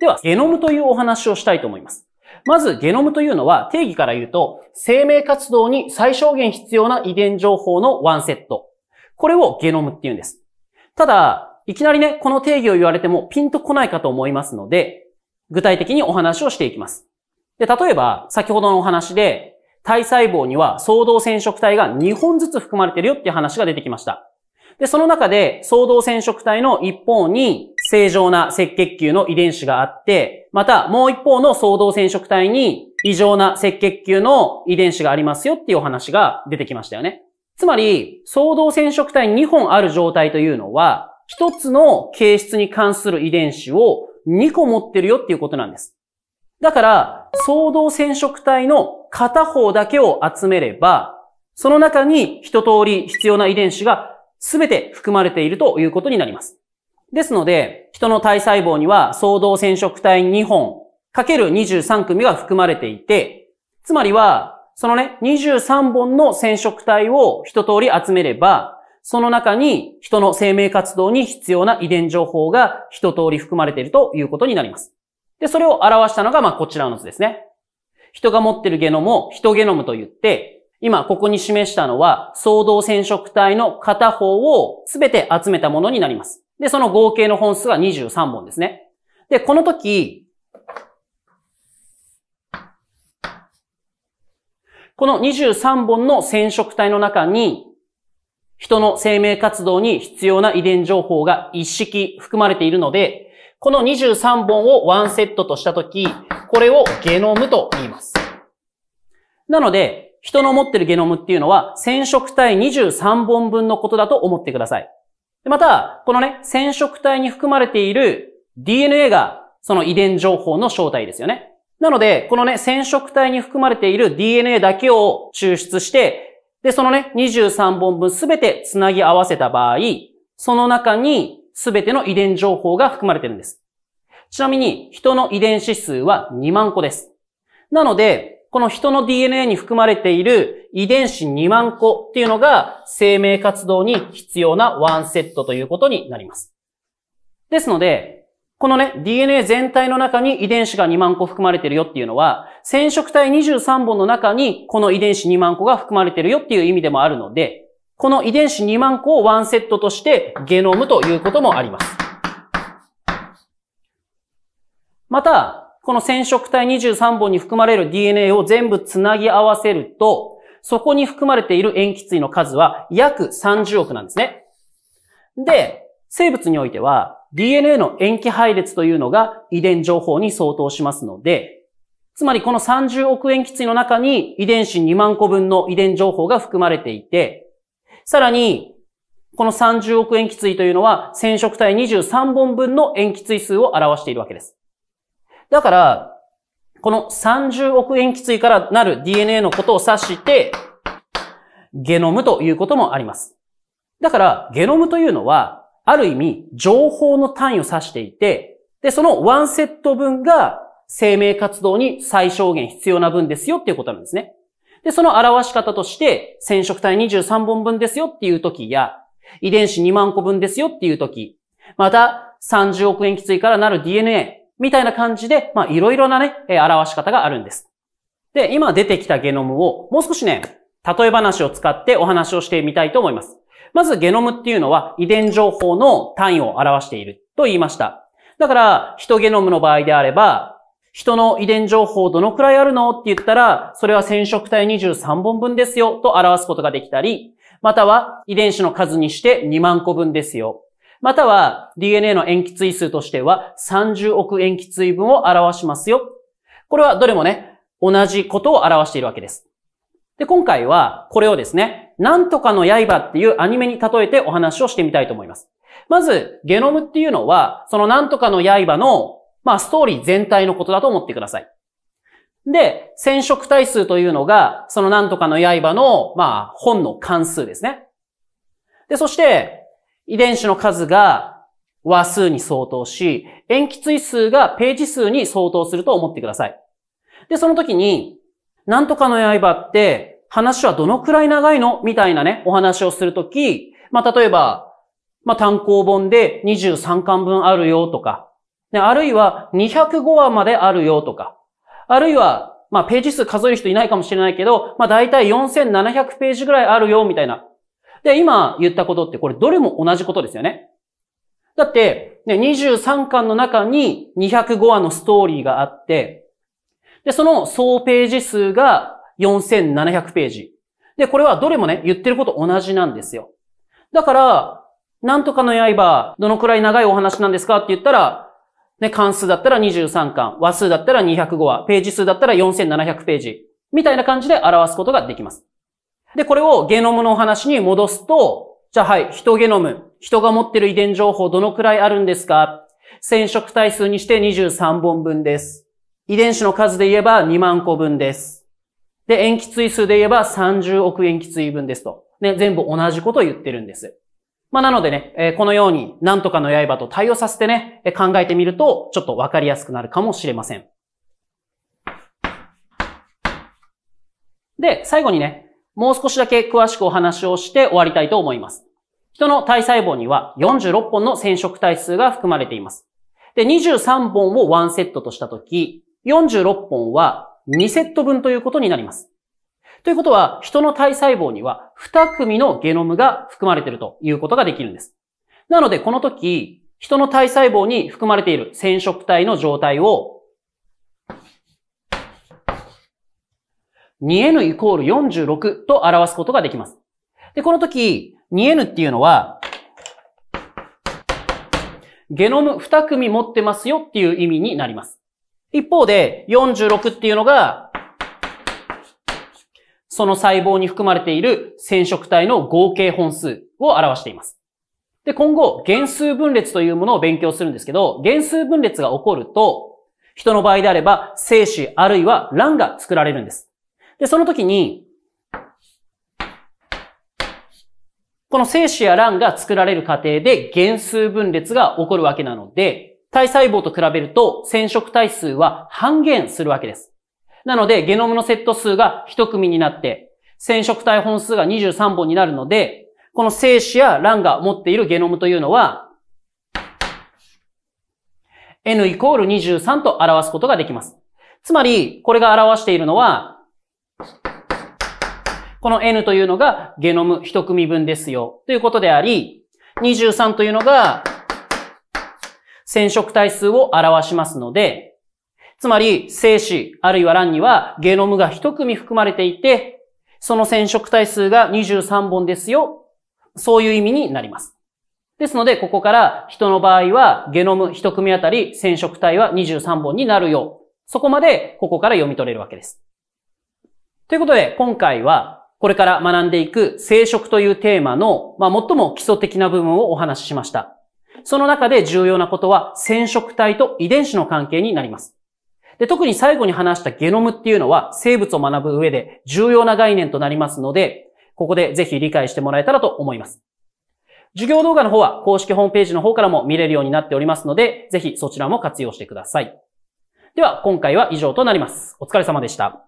では、ゲノムというお話をしたいと思います。まず、ゲノムというのは定義から言うと、生命活動に最小限必要な遺伝情報のワンセット。これをゲノムって言うんです。ただ、いきなりね、この定義を言われてもピンとこないかと思いますので、具体的にお話をしていきます。で、例えば、先ほどのお話で、体細胞には相動染色体が2本ずつ含まれてるよっていう話が出てきました。で、その中で、相動染色体の1本に正常な赤血球の遺伝子があって、またもう一方の相動染色体に異常な赤血球の遺伝子がありますよっていうお話が出てきましたよね。つまり、相動染色体2本ある状態というのは、1つの形質に関する遺伝子を2個持ってるよっていうことなんです。だから、相動染色体の片方だけを集めれば、その中に一通り必要な遺伝子が全て含まれているということになります。ですので、人の体細胞には相動染色体2本かける23組が含まれていて、つまりは、そのね、23本の染色体を一通り集めれば、その中に人の生命活動に必要な遺伝情報が一通り含まれているということになります。で、それを表したのが、まあ、こちらの図ですね。人が持っているゲノムを人ゲノムと言って、今ここに示したのは、相動染色体の片方をすべて集めたものになります。で、その合計の本数は23本ですね。で、この時、この23本の染色体の中に、人の生命活動に必要な遺伝情報が一式含まれているので、この23本をワンセットとしたとき、これをゲノムと言います。なので、人の持ってるゲノムっていうのは染色体23本分のことだと思ってください。また、このね、染色体に含まれている DNA がその遺伝情報の正体ですよね。なので、このね、染色体に含まれている DNA だけを抽出して、で、そのね、23本分すべて繋ぎ合わせた場合、その中にすべての遺伝情報が含まれているんです。ちなみに、人の遺伝子数は2万個です。なので、この人の DNA に含まれている遺伝子2万個っていうのが生命活動に必要なワンセットということになります。ですので、このね、DNA 全体の中に遺伝子が2万個含まれてるよっていうのは、染色体23本の中にこの遺伝子2万個が含まれてるよっていう意味でもあるので、この遺伝子2万個をワンセットとしてゲノムということもあります。また、この染色体23本に含まれる DNA を全部つなぎ合わせると、そこに含まれている塩基対の数は約30億なんですね。で、生物においては DNA の塩基配列というのが遺伝情報に相当しますので、つまりこの30億塩基対の中に遺伝子2万個分の遺伝情報が含まれていて、さらに、この30億塩基対というのは染色体23本分の塩基対数を表しているわけです。だから、この30億塩基対からなる DNA のことを指して、ゲノムということもあります。だから、ゲノムというのは、ある意味、情報の単位を指していて、で、そのワンセット分が生命活動に最小限必要な分ですよっていうことなんですね。で、その表し方として、染色体23本分ですよっていう時や、遺伝子2万個分ですよっていう時、また30億円きついからなる DNA、みたいな感じで、まあ、いろいろなね、表し方があるんです。で、今出てきたゲノムを、もう少しね、例え話を使ってお話をしてみたいと思います。まず、ゲノムっていうのは、遺伝情報の単位を表していると言いました。だから、人ゲノムの場合であれば、人の遺伝情報どのくらいあるのって言ったら、それは染色体23本分ですよと表すことができたり、または遺伝子の数にして2万個分ですよ。または DNA の塩基対数としては30億塩基対分を表しますよ。これはどれもね、同じことを表しているわけです。で、今回はこれをですね、なんとかの刃っていうアニメに例えてお話をしてみたいと思います。まず、ゲノムっていうのは、そのなんとかの刃の、まあ、ストーリー全体のことだと思ってください。で、染色体数というのが、そのなんとかの刃の、まあ、本の関数ですね。で、そして、遺伝子の数が和数に相当し、塩基対数がページ数に相当すると思ってください。で、その時に、なんとかの刃って話はどのくらい長いのみたいなね、お話をするとき、まあ、例えば、まあ、単行本で23巻分あるよとか、ね、あるいは205話まであるよとか、あるいは、まあ、ページ数数える人いないかもしれないけど、まあ、だいたい4700ページぐらいあるよ、みたいな。で、今言ったことってこれどれも同じことですよね。だって、ね、23巻の中に205話のストーリーがあって、で、その総ページ数が4700ページ。で、これはどれもね、言ってること同じなんですよ。だから、なんとかの刃、どのくらい長いお話なんですかって言ったら、ね、関数だったら23巻、和数だったら205話、ページ数だったら4700ページ、みたいな感じで表すことができます。で、これをゲノムのお話に戻すと、じゃあはい、人ゲノム。人が持ってる遺伝情報どのくらいあるんですか染色体数にして23本分です。遺伝子の数で言えば2万個分です。で、塩基対数で言えば30億塩基対分ですと。ね、全部同じことを言ってるんです。まあ、なのでね、えこのように何とかの刃と対応させてね、え考えてみると、ちょっとわかりやすくなるかもしれません。で、最後にね、もう少しだけ詳しくお話をして終わりたいと思います。人の体細胞には46本の染色体数が含まれています。で、23本を1セットとしたとき、46本は2セット分ということになります。ということは、人の体細胞には2組のゲノムが含まれているということができるんです。なので、このとき、人の体細胞に含まれている染色体の状態を 2n イコール46と表すことができます。で、この時、2n っていうのは、ゲノム2組持ってますよっていう意味になります。一方で、46っていうのが、その細胞に含まれている染色体の合計本数を表しています。で、今後、減数分裂というものを勉強するんですけど、減数分裂が起こると、人の場合であれば、精子あるいは卵が作られるんです。で、その時に、この精子や卵が作られる過程で減数分裂が起こるわけなので、体細胞と比べると染色体数は半減するわけです。なので、ゲノムのセット数が1組になって、染色体本数が23本になるので、この精子や卵が持っているゲノムというのは、n イコール23と表すことができます。つまり、これが表しているのは、この N というのがゲノム一組分ですよ。ということであり、23というのが染色体数を表しますので、つまり、精子あるいは卵にはゲノムが一組含まれていて、その染色体数が23本ですよ。そういう意味になります。ですので、ここから人の場合はゲノム一組あたり染色体は23本になるよ。そこまでここから読み取れるわけです。ということで、今回はこれから学んでいく生殖というテーマの、まあ、最も基礎的な部分をお話ししました。その中で重要なことは染色体と遺伝子の関係になります。で、特に最後に話したゲノムっていうのは生物を学ぶ上で重要な概念となりますので、ここでぜひ理解してもらえたらと思います。授業動画の方は公式ホームページの方からも見れるようになっておりますので、ぜひそちらも活用してください。では、今回は以上となります。お疲れ様でした。